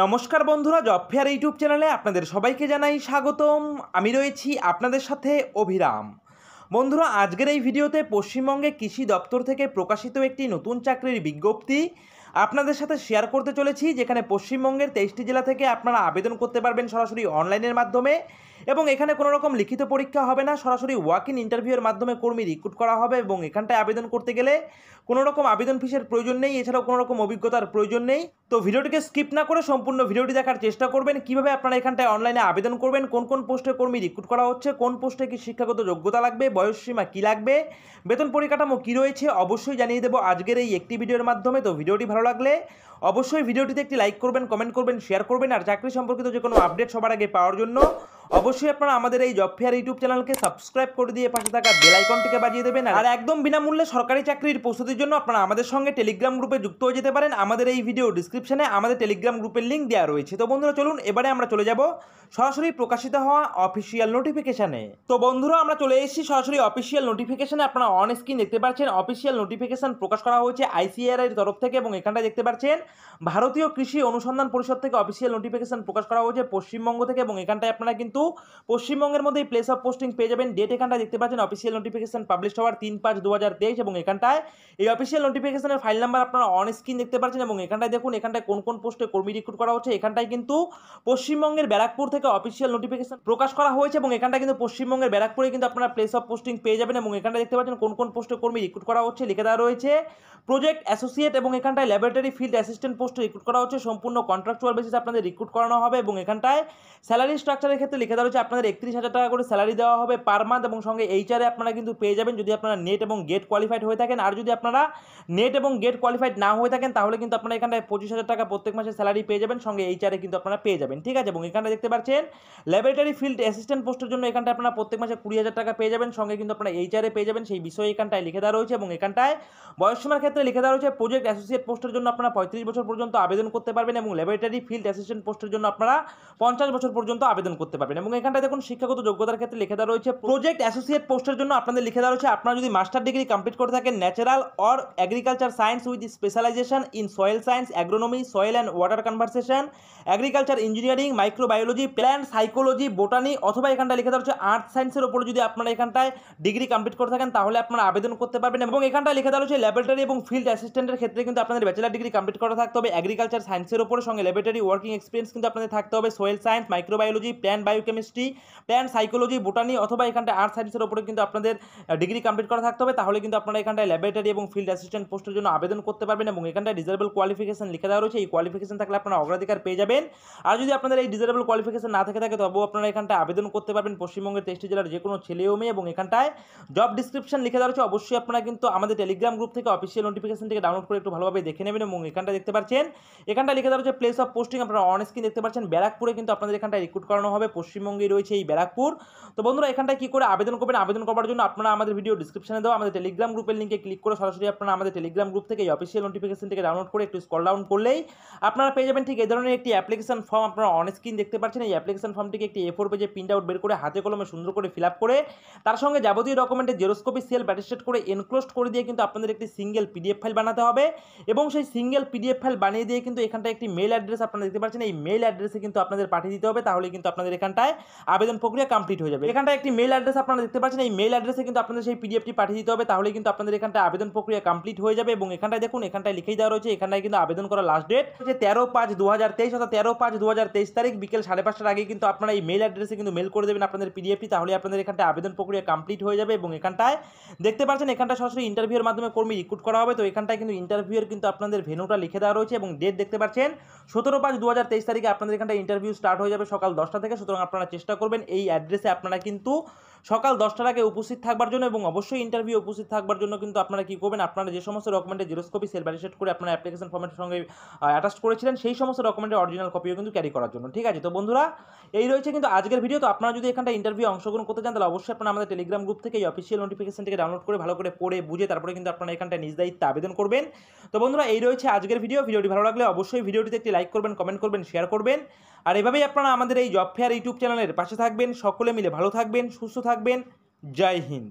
নমস্কার বন্ধুরা job fair YouTube চ্যানেলে আপনাদের সবাইকে জানাই স্বাগতম আমি রয়েছি আপনাদের সাথে অভিরাম বন্ধুরা আজকের এই ভিডিওতে পশ্চিমবঙ্গে কৃষি দপ্তর থেকে প্রকাশিত একটি নতুন চাকরির বিজ্ঞপ্তি আপনাদের সাথে শেয়ার করতে চলেছি যেখানে পশ্চিমবঙ্গের তেইশটি জেলা থেকে আপনারা আবেদন করতে পারবেন সরাসরি অনলাইনের মাধ্যমে এবং এখানে কোনো রকম লিখিত পরীক্ষা হবে না সরাসরি ওয়াক ইন ইন্টারভিউয়ের মাধ্যমে কর্মী রিক্রুট করা হবে এবং এখানটায় আবেদন করতে গেলে কোনো রকম আবেদন ফিসের প্রয়োজন নেই এছাড়াও কোনো রকম অভিজ্ঞতার প্রয়োজন নেই তো ভিডিওটিকে স্কিপ না করে সম্পূর্ণ ভিডিওটি দেখার চেষ্টা করবেন কিভাবে আপনারা এখানটায় অনলাইনে আবেদন করবেন কোন কোন পোস্টে কর্মী রিক্রুট করা হচ্ছে কোন পোস্টে কি শিক্ষাগত যোগ্যতা লাগবে বয়সসীমা কী লাগবে বেতন পরিকাঠামো কী রয়েছে অবশ্যই জানিয়ে দেবো আজকের এই একটি ভিডিওর মাধ্যমে তো ভিডিওটি ভালো লাগলে অবশ্যই ভিডিওটিতে একটি লাইক করবেন কমেন্ট করবেন শেয়ার করবেন আর চাকরি সম্পর্কিত যে কোনো আপডেট সবার আগে পাওয়ার জন্য অবশ্যই আপনারা আমাদের এই জব ফেয়ার ইউটিউব চ্যানেলকে সাবস্ক্রাইব করে দিয়ে পাশে থাকা বেল আইকনটিকে বাজিয়ে দেবেন আর একদম বিনামূল্যে সরকারি চাকরির প্রস্তুতির জন্য আপনারা আমাদের সঙ্গে টেলিগ্রাম গ্রুপে যুক্ত হয়ে যেতে পারেন আমাদের এই ভিডিও ডিসক্রিপশনে আমাদের টেলিগ্রাম গ্রুপের লিঙ্ক দেওয়া রয়েছে তো বন্ধুরা চলুন এবারে আমরা চলে যাব সরাসরি প্রকাশিত হওয়া অফিসিয়াল নোটিফিকেশানে তো বন্ধুরা আমরা চলে এসেছি সরাসরি অফিসিয়াল নোটিফিকেশানে আপনারা অন স্ক্রিন দেখতে পাচ্ছেন অফিসিয়াল নোটিফিকেশান প্রকাশ করা হয়েছে এর তরফ থেকে এবং এখানটা দেখতে পাচ্ছেন ভারতীয় কৃষি অনুসন্ধান পরিষদ থেকে অফিসিয়াল নোটিফিকেশান প্রকাশ করা হয়েছে পশ্চিমবঙ্গ থেকে এবং এখানটায় আপনারা কিন্তু কিন্তু পশ্চিমবঙ্গের মধ্যে এই প্লেস অফ পোস্টিং পেয়ে যাবেন ডেট এখানটায় দেখতে পাচ্ছেন অফিসিয়াল নোটিফিকেশন পাবলিশ হওয়ার তিন পাঁচ দু এবং এখানটায় এই অফিসিয়াল নোটিফিকেশনের ফাইল নাম্বার আপনারা অন স্ক্রিন দেখতে পাচ্ছেন এবং এখানটায় দেখুন এখানটায় কোন কোন পোস্টে কর্মী রিক্রুট করা হচ্ছে এখানটায় কিন্তু পশ্চিমবঙ্গের ব্যারাকপুর থেকে অফিসিয়াল নোটিফিকেশন প্রকাশ করা হয়েছে এবং এখানটা কিন্তু পশ্চিমবঙ্গের ব্যারাকপুরে কিন্তু আপনারা প্লেস অফ পোস্টিং পেয়ে যাবেন এবং এখানটা দেখতে পাচ্ছেন কোন কোন পোস্টে কর্মী রিক্রুট করা হচ্ছে লিখে দেওয়া রয়েছে প্রজেক্ট অ্যাসোসিয়েট এবং এখানটায় laboratory field assistant post recruit করা হচ্ছে সম্পূর্ণ কন্ট্রাকচুয়াল বেসিসে আপনাদের রিক্রুট করানো হবে এবং এখানটায় স্যালারি স্ট্রাকচারের ক্ষেত্রে লিখে দেওয়া হচ্ছে আপনাদের একত্রিশ হাজার টাকা করে স্যালারি দেওয়া হবে পার মান্থ এবং সঙ্গে এইচআরে আপনারা কিন্তু পেয়ে যাবেন যদি আপনারা নেট এবং গেট কোয়ালিফাইড হয়ে থাকেন আর যদি আপনারা নেট এবং গেট কোয়ালিফাইড না হয়ে থাকেন তাহলে কিন্তু আপনারা এখানটায় পঁচিশ হাজার টাকা প্রত্যেক মাসে স্যালারি পেয়ে যাবেন সঙ্গে এইচআরে কিন্তু আপনারা পেয়ে যাবেন ঠিক আছে এবং এখানটা দেখতে পাচ্ছেন ল্যাবরেটরি ফিল্ড অ্যাসিস্ট্যান্ট পোস্টের জন্য এখানটা আপনারা প্রত্যেক মাসে কুড়ি হাজার টাকা পেয়ে যাবেন সঙ্গে কিন্তু আপনারা এইচআরে পেয়ে যাবেন সেই বিষয়ে এখানটায় লিখে দেওয়া রয়েছে এবং এখানটায় বয়সীমার ক্ষেত্রে ক্ষেত্রে লিখে দেওয়া রয়েছে প্রজেক্ট অ্যাসোসিয়েট পোস্টের জন্য আপনারা পঁয়ত্রিশ বছর পর্যন্ত আবেদন করতে পারবেন এবং ল্যাবরেটারি ফিল্ড অ্যাসিস্ট্যান্ট পোস্টের জন্য আপনারা পঞ্চাশ বছর পর্যন্ত আবেদন করতে পারবেন এবং এখানটা দেখুন শিক্ষাগত যোগ্যতার ক্ষেত্রে লিখে দেওয়া রয়েছে প্রজেক্ট অ্যাসোসিয়েট পোস্টের জন্য আপনাদের লিখে দেওয়া রয়েছে আপনারা যদি মাস্টার ডিগ্রি কমপ্লিট করে থাকেন natural or agriculture science with specialisation in soil science agronomy soil and water conversation agriculture engineering microbiology plant psychology botany অথবা এখানটা লিখে দেওয়া রয়েছে আর্থ সায়েন্সের উপরে যদি আপনারা এখানটায় ডিগ্রি কমপ্লিট করে থাকেন তাহলে আপনারা আবেদন করতে পারবেন এবং এখানটা লিখে দেওয়া রয়েছে ল্যাবরেটারি এবং ফিল্ড অ্যাসিস্ট্যান্টের ক্ষেত্রে কিন্তু আপনাদের ব্যাচেলার ডিগ্রি কমপ্লিট করা থাকতে হবে এগ্রিকালচার সায়েন্সের ওপরে সঙ্গে ল্যাবরেটরি ওয়ার্কিং এক্সপিরিয়েন্স কিন্তু আপনাদের থাকতে হবে soil science microbiology plant biochemistry plant psychology botany অথবা এখানটা আর্ট সায়েন্সের ওপরে কিন্তু আপনাদের ডিগ্রি কমপ্লিট করা থাকতে হবে তাহলে কিন্তু আপনারা এখানটায় ল্যাবরেটরি এবং ফিল্ড অ্যাসিস্ট্যান্ট পোস্টের জন্য আবেদন করতে পারবেন এবং এখানটায় ডিজারেবল কোয়ালিফিকেশন লিখে দেওয়া রয়েছে এই কোয়ালিফিকেশন থাকলে আপনারা অগ্রাধিকার পেয়ে যাবেন আর যদি আপনাদের এই ডিজারেবল কোয়ালিফিকেশন না থাকে থাকে তবেও আপনারা এখানটায় আবেদন করতে পারবেন পশ্চিমবঙ্গের তেইশটি জেলার যে কোনো ছেলেও মেয়ে এবং এখানটায় জব ডিসক্রিপশন লিখে দেওয়া রয়েছে অবশ্যই আপনারা কিন্তু আমাদের টেলিগ্রাম গ্রুপ থেকে অফিসিয়াল নোটিফিকেশন থেকে ডাউনলোড করে একটু ভালোভাবে দেখে নেবেন এবং এখানটা দেখতে পাচ্ছেন এখানটা লিখে দেওয়া হচ্ছে প্লেস অফ পোস্টিং আপনারা অন স্ক্রিন দেখতে পাচ্ছেন ব্যারাকপুরে কিন্তু আপনাদের এখানটা রিক্রুট করানো হবে পশ্চিমবঙ্গে রয়েছে এই ব্যারাকপুর তো বন্ধুরা এখানটা কি করে আবেদন করবেন আবেদন করার জন্য আপনারা আমাদের ভিডিও ডিসক্রিপশনে দেওয়া আমাদের টেলিগ্রাম গ্রুপের লিঙ্কে ক্লিক করে সরাসরি আপনারা আমাদের টেলিগ্রাম গ্রুপ থেকে এই অফিসিয়াল নোটিফিকেশন থেকে ডাউনলোড করে একটু স্কল ডাউন করলেই আপনারা পেয়ে যাবেন ঠিক এই ধরনের একটি অ্যাপ্লিকেশন ফর্ম আপনারা অন স্ক্রিন দেখতে পাচ্ছেন এই অ্যাপ্লিকেশন ফর্মটিকে একটি এ ফোর পেজে প্রিন্ট আউট বের করে হাতে কলমে সুন্দর করে ফিল আপ করে তার সঙ্গে যাবতীয় ডকুমেন্টে জেরোস্কোপি সেল ব্যাটিস্টেট করে এনক্লোজ করে দিয়ে কিন্তু আপনাদের একটি সিঙ্গেল পি পিডিএফ ফাইল বানাতে হবে এবং সেই সিঙ্গেল পিডিএফ ফাইল বানিয়ে দিয়ে কিন্তু এখানটায় একটি মেল অ্যাড্রেস আপনারা দেখতে পাচ্ছেন এই মেল অ্যাড্রেসে কিন্তু আপনাদের পাঠিয়ে দিতে হবে তাহলে কিন্তু আপনাদের এখানটায় আবেদন প্রক্রিয়া কমপ্লিট হয়ে যাবে এখানটায় একটি মেল অ্যাড্রেস আপনারা দেখতে পাচ্ছেন এই মেল অ্যাড্রেসে কিন্তু আপনাদের সেই পিডিএফটি পাঠিয়ে দিতে হবে তাহলে কিন্তু আপনাদের এখানটায় আবেদন প্রক্রিয়া কমপ্লিট হয়ে যাবে এবং এখানটায় দেখুন এখানটায় লিখেই দেওয়া রয়েছে এখানটায় কিন্তু আবেদন করা লাস্ট ডেট হচ্ছে তেরো পাঁচ দু হাজার তেইশ অর্থাৎ তেরো পাঁচ দু হাজার তেইশ তারিখ বিকেল সাড়ে পাঁচটার আগে কিন্তু আপনারা এই মেল অ্যাড্রেসে কিন্তু মেল করে দেবেন আপনাদের পিডিএফটি তাহলে আপনাদের এখানটায় আবেদন প্রক্রিয়া কমপ্লিট হয়ে যাবে এবং এখানটায় দেখতে পাচ্ছেন এখানটা সরাসরি ইন্টারভিউর মাধ্যমে কর্মী রিক্রুট করা হবে তো এখানটায় কিন্তু ইন্টারভিউয়ের কিন্তু আপনাদের ভেনুটা লিখে দেওয়া রয়েছে এবং ডেট দেখতে পাচ্ছেন সতেরো পাঁচ দু হাজার তেইশ তারিখে আপনাদের এখানটায় ইন্টারভিউ স্টার্ট হয়ে যাবে সকাল দশটা থেকে সুতরাং আপনারা চেষ্টা করবেন এই অ্যাড্রেসে আপনারা কিন্তু সকাল দশটার আগে উপস্থিত থাকবার জন্য এবং অবশ্যই ইন্টারভিউ উপস্থিত থাকবার জন্য কিন্তু আপনারা কী করবেন আপনারা যে সমস্ত ডকুমেন্টে জিরোস্কপি সেল ব্যারিসেট করে আপনারা অ্যাপ্লিকেশন ফর্মের সঙ্গে অ্যাটাচ করেছিলেন সেই সমস্ত ডকুমেন্টের অরিজিনাল কপিও কিন্তু ক্যারি করার জন্য ঠিক আছে তো বন্ধুরা এই রয়েছে কিন্তু আজকের ভিডিও তো আপনারা যদি এখানটা ইন্টারভিউ অংশগ্রহণ করতে চান তাহলে অবশ্যই আপনারা আমাদের টেলিগ্রাম গ্রুপ থেকে এই অফিসিয়াল নোটিফিকেশন থেকে ডাউনলোড করে ভালো করে পড়ে বুঝে তারপরে কিন্তু আপনারা এখানটা নিজ দায়িত্বে আবেদন করবেন তো বন্ধুরা এই রয়েছে আজকের ভিডিও ভিডিওটি ভালো লাগলে অবশ্যই ভিডিওটিতে একটি লাইক করবেন কমেন্ট করবেন শেয়ার করবেন আর এভাবেই আপনারা আমাদের এই জব ফেয়ার ইউটিউব চ্যানেলের পাশে থাকবেন সকলে মিলে ভালো থাকবেন সুস্থ থাকবেন জয় হিন্দ